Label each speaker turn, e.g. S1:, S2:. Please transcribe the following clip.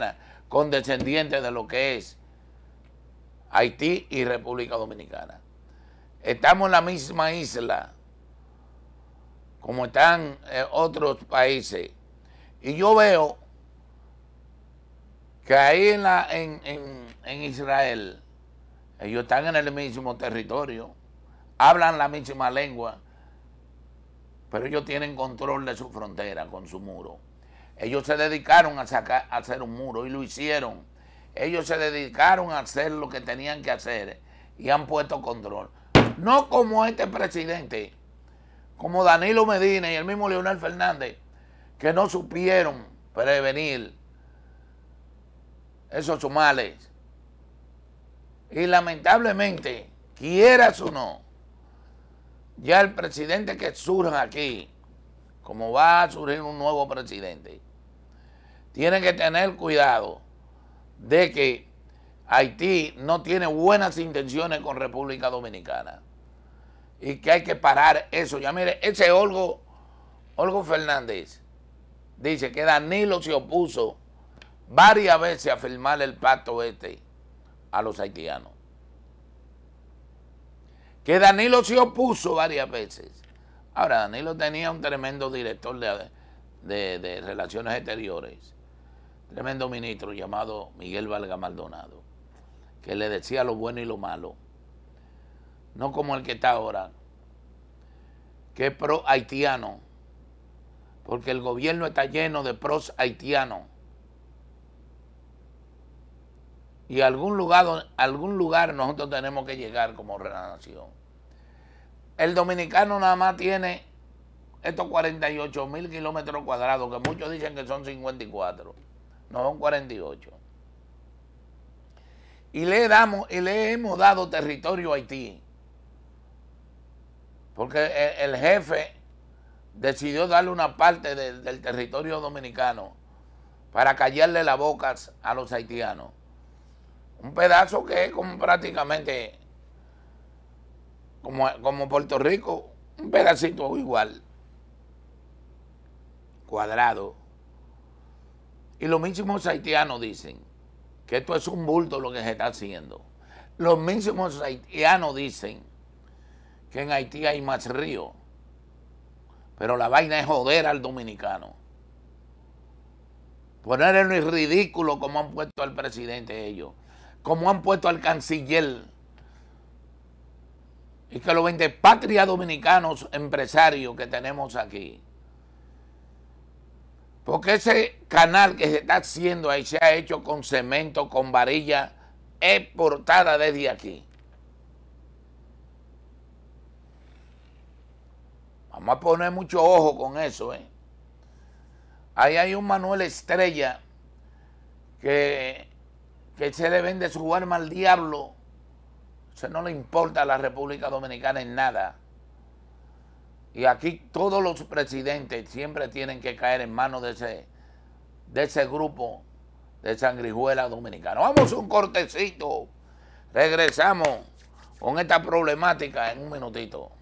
S1: Con condescendiente de lo que es Haití y República Dominicana. Estamos en la misma isla, como están eh, otros países. Y yo veo que ahí en, en Israel, ellos están en el mismo territorio, hablan la misma lengua, pero ellos tienen control de su frontera con su muro. Ellos se dedicaron a, sacar, a hacer un muro y lo hicieron. Ellos se dedicaron a hacer lo que tenían que hacer y han puesto control. No como este presidente, como Danilo Medina y el mismo Leonel Fernández, que no supieron prevenir esos males. Y lamentablemente, quieras o no, ya el presidente que surja aquí como va a surgir un nuevo presidente, tiene que tener cuidado de que Haití no tiene buenas intenciones con República Dominicana y que hay que parar eso. Ya mire, ese Olgo, Olgo Fernández dice que Danilo se opuso varias veces a firmar el pacto este a los haitianos. Que Danilo se opuso varias veces. Ahora, Danilo tenía un tremendo director de, Relaciones Exteriores, tremendo ministro llamado Miguel Valga Maldonado, que le decía lo bueno y lo malo, no como el que está ahora, que es pro haitiano, porque el gobierno está lleno de pros haitianos. Y algún lugar, algún lugar nosotros tenemos que llegar como relación. El dominicano nada más tiene estos 48 mil kilómetros cuadrados, que muchos dicen que son 54, no son 48. Y le, damos, y le hemos dado territorio a Haití, porque e, el, jefe decidió darle una parte del territorio dominicano para callarle las bocas a los haitianos. Un pedazo que es como prácticamente como, Puerto Rico, un pedacito igual, cuadrado. Y los mismos haitianos dicen que esto es un bulto lo que se está haciendo. Los mismos haitianos dicen que en Haití hay más río. Pero la vaina es joder al dominicano. Poner en ridículo como han puesto al presidente ellos, como han puesto al canciller y que lo vende patria dominicanos empresarios que tenemos aquí, porque ese canal que se está haciendo ahí se ha hecho con cemento, con varilla exportada desde aquí. Vamos a poner mucho ojo con eso. ¿eh? Ahí hay un Manuel Estrella que, que se le vende su arma al diablo sea, no le importa a la República Dominicana en nada. Y aquí todos los presidentes siempre tienen que caer en manos de ese, de ese grupo de sangrijuela dominicana. Vamos un cortecito. Regresamos con esta problemática en un minutito.